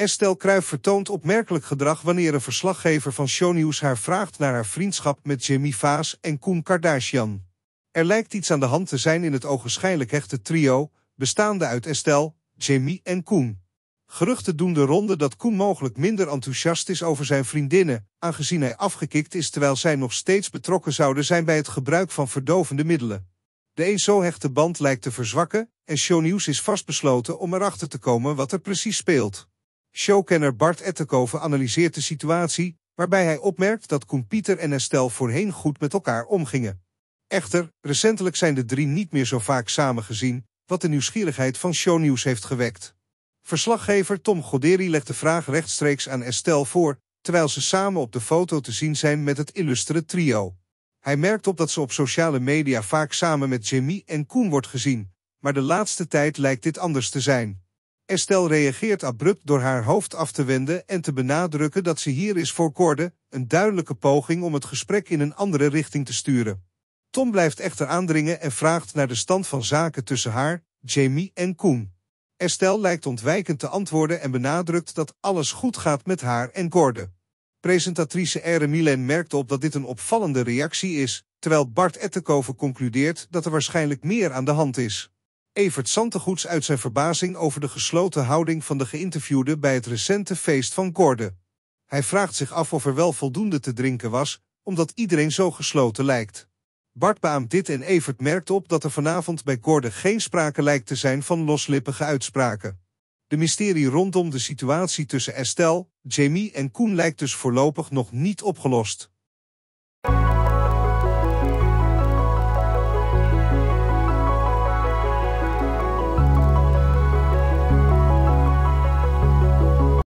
Estelle Cruijff vertoont opmerkelijk gedrag wanneer een verslaggever van Shownieuws haar vraagt naar haar vriendschap met Jimmy Vaas en Koen Kardashian. Er lijkt iets aan de hand te zijn in het ogenschijnlijk hechte trio, bestaande uit Estelle, Jimmy en Koen. Geruchten doen de ronde dat Koen mogelijk minder enthousiast is over zijn vriendinnen, aangezien hij afgekikt is terwijl zij nog steeds betrokken zouden zijn bij het gebruik van verdovende middelen. De eens zo hechte band lijkt te verzwakken en Shownieuws is vastbesloten om erachter te komen wat er precies speelt. Showkenner Bart Ettenkoven analyseert de situatie, waarbij hij opmerkt dat Koen Pieter en Estelle voorheen goed met elkaar omgingen. Echter, recentelijk zijn de drie niet meer zo vaak samen gezien, wat de nieuwsgierigheid van shownieuws heeft gewekt. Verslaggever Tom Goderi legt de vraag rechtstreeks aan Estelle voor, terwijl ze samen op de foto te zien zijn met het illustere trio. Hij merkt op dat ze op sociale media vaak samen met Jimmy en Koen wordt gezien, maar de laatste tijd lijkt dit anders te zijn. Estelle reageert abrupt door haar hoofd af te wenden en te benadrukken dat ze hier is voor Corde, een duidelijke poging om het gesprek in een andere richting te sturen. Tom blijft echter aandringen en vraagt naar de stand van zaken tussen haar, Jamie en Koen. Estelle lijkt ontwijkend te antwoorden en benadrukt dat alles goed gaat met haar en Corde. Presentatrice Ere Milen merkt op dat dit een opvallende reactie is, terwijl Bart Ettenkoven concludeert dat er waarschijnlijk meer aan de hand is. Evert goed uit zijn verbazing over de gesloten houding van de geïnterviewde bij het recente feest van Gordon. Hij vraagt zich af of er wel voldoende te drinken was, omdat iedereen zo gesloten lijkt. Bart beaamt dit en Evert merkt op dat er vanavond bij Gordon geen sprake lijkt te zijn van loslippige uitspraken. De mysterie rondom de situatie tussen Estelle, Jamie en Koen lijkt dus voorlopig nog niet opgelost.